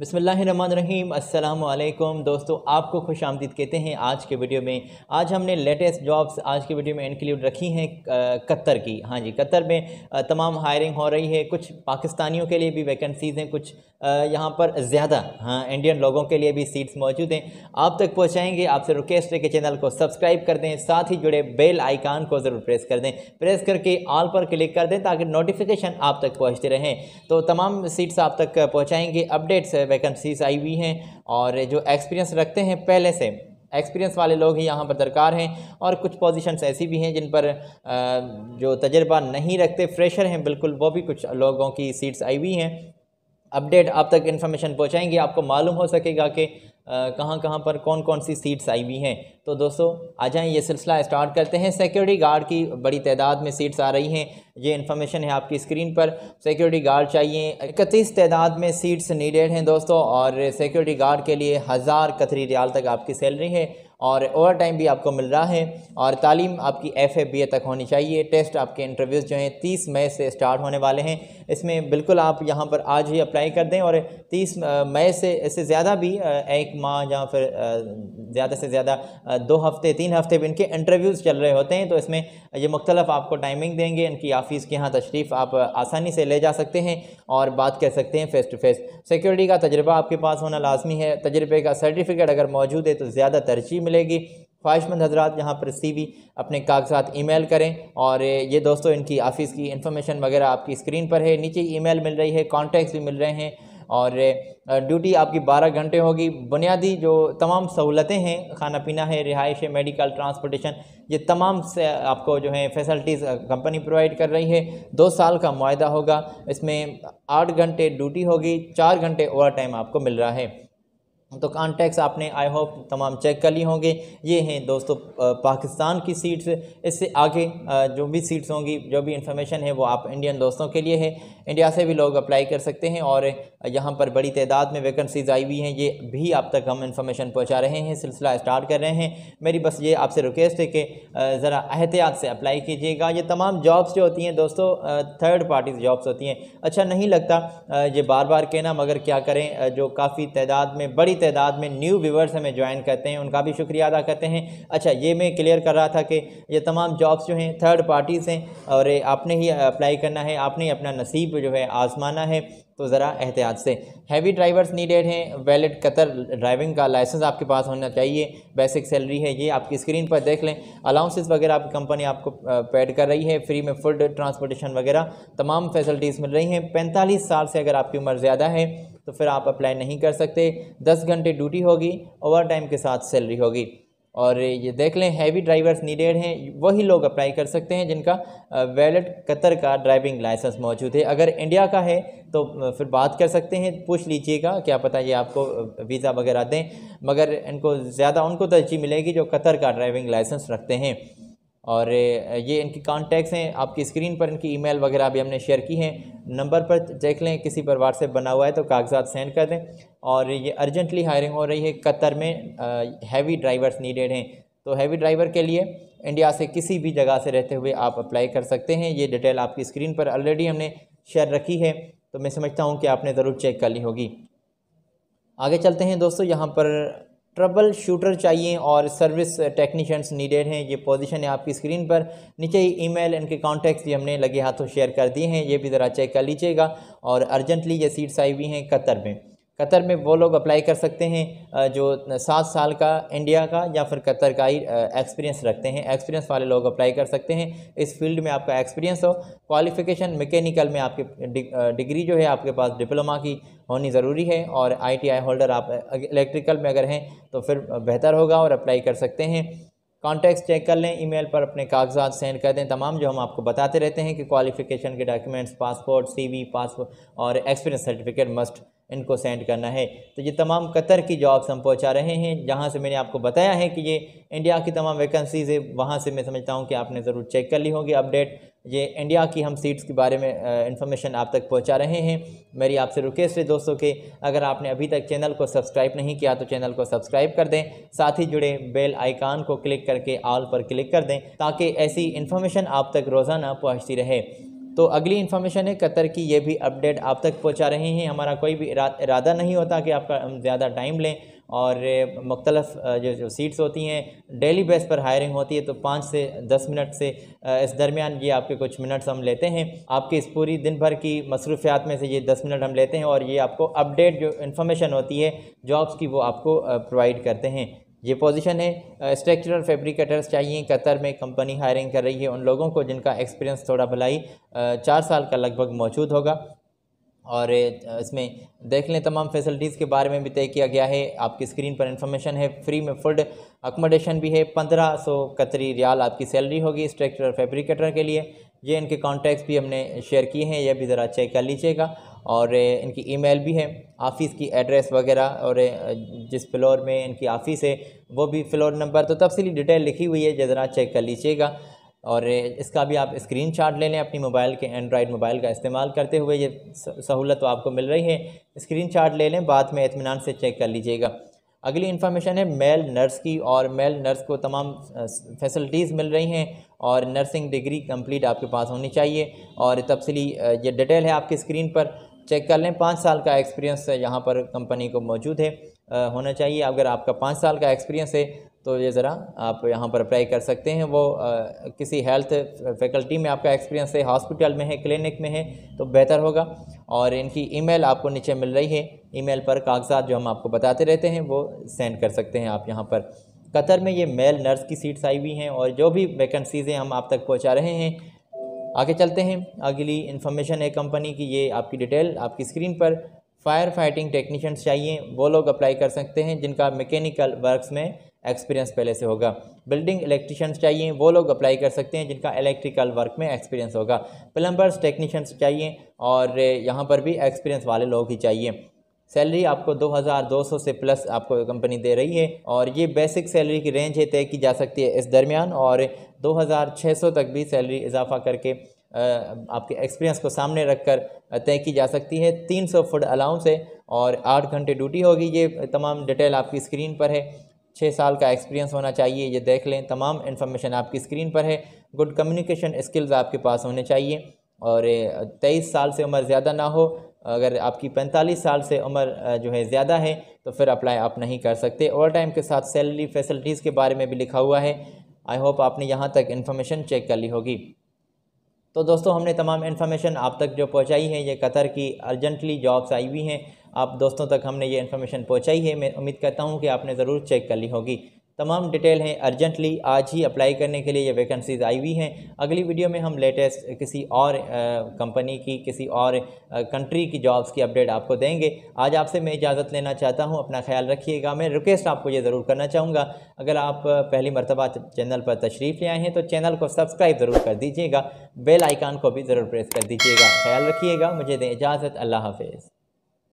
बसमीम् अल्लाम दोस्तों आपको खुश आमदीद कहते हैं आज के वीडियो में आज हमने लेटेस्ट जॉब्स आज के वीडियो में इंक्लूड रखी हैं कतर की हाँ जी कतर में तमाम हायरिंग हो रही है कुछ पाकिस्तानियों के लिए भी वैकेंसीज़ हैं कुछ यहाँ पर ज़्यादा हाँ इंडियन लोगों के लिए भी सीट्स मौजूद हैं आप तक पहुँचाएंगे आपसे रिक्वेस्ट है कि चैनल को सब्सक्राइब कर दें साथ ही जुड़े बेल आइकान को ज़रूर प्रेस कर दें प्रेस करके ऑल पर क्लिक कर दें ताकि नोटिफिकेशन आप तक पहुँचते रहें तो तमाम सीट्स आप तक पहुँचाएंगे अपडेट्स वैकेंसीज आई हुई हैं और जो एक्सपीरियंस रखते हैं पहले से एक्सपीरियंस वाले लोग ही यहाँ पर दरकार हैं और कुछ पोजीशंस ऐसी भी हैं जिन पर जो तजर्बा नहीं रखते फ्रेशर हैं बिल्कुल वो भी कुछ लोगों की सीट्स आई हुई हैं अपडेट आप तक इन्फॉर्मेशन पहुँचाएंगे आपको मालूम हो सकेगा कि कहाँ कहाँ पर कौन कौन सी सीट्स आई हुई हैं तो दोस्तों आ जाएं ये सिलसिला स्टार्ट करते हैं सिक्योरिटी गार्ड की बड़ी तादाद में सीट्स आ रही हैं ये इन्फॉर्मेशन है आपकी स्क्रीन पर सिक्योरिटी गार्ड चाहिए इकतीस तादाद में सीट्स नीडेड हैं दोस्तों और सिक्योरिटी गार्ड के लिए हज़ार कतरी रियाल तक आपकी सैलरी है और ओवर टाइम भी आपको मिल रहा है और तालीम आपकी एफ ए बी ए तक होनी चाहिए टेस्ट आपके इंटरव्यूज़ जो हैं तीस मई से स्टार्ट होने वाले हैं इसमें बिल्कुल आप यहाँ पर आज ही अप्लाई कर दें और तीस मई से इससे ज़्यादा भी एक माह या फिर ज़्यादा से ज़्यादा दो हफ्ते तीन हफ्ते भी इनके इंटरव्यूज़ चल रहे होते हैं तो इसमें ये मुख्तलफ आपको टाइमिंग देंगे इनकी ऑफिस के यहाँ तशरीफ़ आप आसानी से ले जा सकते हैं और बात कर सकते हैं फ़ेस टू फेस सिक्योरिटी का तजर्बा आपके पास होना लाजमी है तजर्बे का सर्टिफिकेट अगर मौजूद है तो ज़्यादा तरजीह मिलेगी ख्वाहिशमंद हजरात यहाँ पर सी वी अपने कागजात ईमेल करें और ये दोस्तों इनकी ऑफ़िस की इन्फॉर्मेशन वगैरह आपकी स्क्रीन पर है नीचे ईमेल मिल रही है कॉन्टैक्ट्स भी मिल रहे हैं और ड्यूटी आपकी 12 घंटे होगी बुनियादी जो तमाम सहूलतें हैं खाना पीना है रिहाइश है मेडिकल ट्रांसपोर्टेशन ये तमाम से आपको जो है फैसल्टीज़ कंपनी प्रोवाइड कर रही है दो साल का माह होगा इसमें आठ घंटे ड्यूटी होगी चार घंटे ओवर टाइम आपको मिल रहा है तो कॉन्टैक्ट्स आपने आई होप तमाम चेक कर लिए होंगे ये हैं दोस्तों पाकिस्तान की सीट्स इससे आगे जो भी सीट्स होंगी जो भी इंफॉर्मेशन है वो आप इंडियन दोस्तों के लिए है इंडिया से भी लोग अप्लाई कर सकते हैं और यहाँ पर बड़ी तादाद में वैकेंसीज आई हुई हैं ये भी आप तक हम इंफॉर्मेशन पहुँचा रहे हैं सिलसिला स्टार्ट कर रहे हैं मेरी बस ये आपसे रिक्वेस्ट है कि ज़रा एहतियात से अप्लाई कीजिएगा ये तमाम जॉब्स जो होती हैं दोस्तों थर्ड पार्टी जॉब्स होती हैं अच्छा नहीं लगता ये बार बार कहना मगर क्या करें जो काफ़ी तादाद में बड़ी तादाद में न्यू व्यूवर्स हमें ज्वाइन करते हैं उनका भी शुक्रिया अदा करते हैं अच्छा ये मैं क्लियर कर रहा था कि ये तमाम जॉब्स जो हैं थर्ड पार्टीज़ हैं और आपने ही अप्लाई करना है आपने ही अपना नसीब जो है आजमाना है तो ज़रा एहतियात से हैवी ड्राइवर्स नीडेड हैं वैलिड कतर ड्राइविंग का लाइसेंस आपके पास होना चाहिए बेसिक सैलरी है ये आपकी स्क्रीन पर देख लें अलाउंसेस वगैरह आपकी कंपनी आपको पेड कर रही है फ्री में फूड ट्रांसपोर्टेशन वगैरह तमाम फैसिलिटीज़ मिल रही हैं पैंतालीस साल से अगर आपकी उम्र ज़्यादा है तो फिर आप अप्लाई नहीं कर सकते दस घंटे ड्यूटी होगी ओवर टाइम के साथ सैलरी होगी और ये देख लें हैवी ड्राइवर्स नीडेड हैं वही लोग अप्लाई कर सकते हैं जिनका वैलिड कतर का ड्राइविंग लाइसेंस मौजूद है अगर इंडिया का है तो फिर बात कर सकते हैं पूछ लीजिएगा क्या पता ये आपको वीज़ा वगैरह दें मगर इनको ज़्यादा उनको तरजीह मिलेगी जो कतर का ड्राइविंग लाइसेंस रखते हैं और ये इनकी कॉन्टैक्ट्स हैं आपकी स्क्रीन पर इनकी ईमेल वगैरह भी हमने शेयर की हैं नंबर पर देख लें किसी पर व्हाट्सएप बना हुआ है तो कागजात सेंड कर दें और ये अर्जेंटली हायरिंग हो रही है कतर में हैवी ड्राइवर्स नीडेड हैं तो हैवी ड्राइवर के लिए इंडिया से किसी भी जगह से रहते हुए आप अप्लाई कर सकते हैं ये डिटेल आपकी स्क्रीन पर ऑलरेडी हमने शेयर रखी है तो मैं समझता हूँ कि आपने ज़रूर चेक कर ली होगी आगे चलते हैं दोस्तों यहाँ पर ट्रबल शूटर चाहिए और सर्विस टेक्नीशियंस नीडेड हैं ये पोजीशन है आपकी स्क्रीन पर नीचे ही ईमेल इनके कॉन्टैक्ट्स भी हमने लगे हाथों शेयर कर दिए हैं ये भी ज़रा चेक कर लीजिएगा और अर्जेंटली ये सीट्स आई हुई हैं कतर में कतर में वो लोग अप्लाई कर सकते हैं जो सात साल का इंडिया का या फिर कतर का ही एक्सपीरियंस रखते हैं एक्सपीरियंस वाले लोग अप्लाई कर सकते हैं इस फील्ड में आपका एक्सपीरियंस हो क्वालिफिकेशन मैकेनिकल में आपके डिग्री जो है आपके पास डिप्लोमा की होनी ज़रूरी है और आईटीआई होल्डर आप इलेक्ट्रिकल में अगर हैं तो फिर बेहतर होगा और अप्लाई कर सकते हैं कॉन्टैक्ट चेक कर लें ईमेल पर अपने कागजात सेंड कर दें तमाम जो हम आपको बताते रहते हैं कि क्वालिफिकेशन के डॉक्यूमेंट्स पासपोर्ट सीवी पासपोर्ट और एक्सपीरियंस सर्टिफिकेट मस्ट इनको सेंड करना है तो ये तमाम कतर की जॉब्स हम पहुंचा रहे हैं जहां से मैंने आपको बताया है कि ये इंडिया की तमाम वैकेंसीज़ है वहां से मैं समझता हूं कि आपने ज़रूर चेक कर ली होगी अपडेट ये इंडिया की हम सीट्स के बारे में इंफॉर्मेशन आप तक पहुंचा रहे हैं मेरी आपसे रिक्वेस्ट है दोस्तों के अगर आपने अभी तक चैनल को सब्सक्राइब नहीं किया तो चैनल को सब्सक्राइब कर दें साथ ही जुड़े बेल आइकान को क्लिक करके ऑल पर क्लिक कर दें ताकि ऐसी इन्फॉर्मेशन आप तक रोज़ाना पहुँचती रहे तो अगली इन्फॉर्मेशन है कतर की ये भी अपडेट आप तक पहुंचा रहे हैं हमारा कोई भी इरादा नहीं होता कि आपका हम ज़्यादा टाइम लें और मुख्तलफ जो जो सीट्स होती हैं डेली बेस पर हायरिंग होती है तो पाँच से दस मिनट से इस दरमियान ये आपके कुछ मिनट्स हम लेते हैं आपके इस पूरी दिन भर की मसरूफियात में से ये दस मिनट हम लेते हैं और ये आपको अपडेट जो इन्फॉर्मेशन होती है जॉब्स की वो आपको प्रोवाइड करते हैं ये पोजीशन है स्ट्रक्चरल फैब्रिकेटर्स चाहिए कतर में कंपनी हायरिंग कर रही है उन लोगों को जिनका एक्सपीरियंस थोड़ा भलाई चार साल का लगभग मौजूद होगा और इसमें देख लें तमाम फैसिलिटीज़ के बारे में भी तय किया गया है आपकी स्क्रीन पर इंफॉर्मेशन है फ्री में फूड अकोमोडेशन भी है पंद्रह सौ कतरी रियाल आपकी सैलरी होगी स्ट्रक्चरल फैब्रिकेटर के लिए ये इनके कॉन्टैक्ट्स भी हमने शेयर किए हैं यह भी ज़रा चेक कर लीजिएगा और इनकी ईमेल भी है ऑफ़िस की एड्रेस वगैरह और जिस फ्लोर में इनकी ऑफ़िस है वो भी फ्लोर नंबर तो तफसली डिटेल लिखी हुई है ज़रा चेक कर लीजिएगा और इसका भी आप स्क्रीन शॉट ले लें अपनी मोबाइल के एंड्रॉयड मोबाइल का इस्तेमाल करते हुए ये सहूलत तो आपको मिल रही है स्क्रीन शॉट ले लें बाद में इतमान से चेक कर लीजिएगा अगली इन्फॉर्मेशन है मेल नर्स की और मेल नर्स को तमाम फैसिलिटीज़ मिल रही हैं और नर्सिंग डिग्री कंप्लीट आपके पास होनी चाहिए और तफसली ये डिटेल है आपकी स्क्रीन पर चेक कर लें पाँच साल का एक्सपीरियंस यहाँ पर कंपनी को मौजूद है होना चाहिए अगर आपका पाँच साल का एक्सपीरियंस है तो ये ज़रा आप यहाँ पर अप्लाई कर सकते हैं वो आ, किसी हेल्थ फैकल्टी में आपका एक्सपीरियंस है हॉस्पिटल में है क्लिनिक में है तो बेहतर होगा और इनकी ईमेल आपको नीचे मिल रही है ईमेल पर कागजात जो हम आपको बताते रहते हैं वो सेंड कर सकते हैं आप यहाँ पर कतर में ये मेल नर्स की सीट्स आई हुई हैं और जो भी वैकेंसीज़ें हम आप तक पहुँचा रहे हैं आगे चलते हैं अगली इन्फॉर्मेशन है कंपनी की ये आपकी डिटेल आपकी स्क्रीन पर फायर फाइटिंग टेक्नीशियंस चाहिए वो लोग अप्लाई कर सकते हैं जिनका मैकेनिकल वर्क्स में एक्सपीरियंस पहले से होगा बिल्डिंग इलेक्ट्रिशियंस चाहिए वो लोग अप्लाई कर सकते हैं जिनका इलेक्ट्रिकल वर्क में एक्सपीरियंस होगा प्लम्बर्स टेक्नीशियंस चाहिए और यहाँ पर भी एक्सपीरियंस वाले लोग ही चाहिए सैलरी आपको 2200 से प्लस आपको कंपनी दे रही है और ये बेसिक सैलरी की रेंज है तय की जा सकती है इस दरमियान और 2600 तक भी सैलरी इजाफा करके आपके एक्सपीरियंस को सामने रखकर तय की जा सकती है 300 फुट अलाउंस है और आठ घंटे ड्यूटी होगी ये तमाम डिटेल आपकी स्क्रीन पर है छः साल का एक्सपीरियंस होना चाहिए ये देख लें तमाम इन्फॉर्मेशन आपकी स्क्रीन पर है गुड कम्युनिकेशन स्किल्स आपके पास होने चाहिए और तेईस साल से उम्र ज़्यादा ना हो अगर आपकी पैंतालीस साल से उम्र जो है ज़्यादा है तो फिर अप्लाई आप नहीं कर सकते ओवर टाइम के साथ सैलरी फैसिलिटीज़ के बारे में भी लिखा हुआ है आई होप आपने यहाँ तक इन्फॉर्मेशन चेक कर ली होगी तो दोस्तों हमने तमाम इन्फॉर्मेशन आप तक जो पहुंचाई है ये कतर की अर्जेंटली जॉब्स आई हुई हैं आप दोस्तों तक हमने ये इन्फॉर्मेशन पहुंचाई है मैं उम्मीद करता हूं कि आपने ज़रूर चेक कर ली होगी तमाम डिटेल हैं अर्जेंटली आज ही अप्लाई करने के लिए ये वैकेंसीज़ आई हुई हैं अगली वीडियो में हम लेटेस्ट किसी और कंपनी की किसी और कंट्री की जॉब्स की अपडेट आपको देंगे आज आपसे मैं इजाज़त लेना चाहता हूँ अपना ख्याल रखिएगा मैं रिक्वेस्ट आपको ये ज़रूर करना चाहूँगा अगर आप पहली मरतबा चैनल पर तशरीफ़ ले आए हैं तो चैनल को सब्सक्राइब ज़रूर कर दीजिएगा बेल आइकान को भी ज़रूर प्रेस कर दीजिएगा ख्याल रखिएगा मुझे दें इजाज़त अल्लाह हाफिज़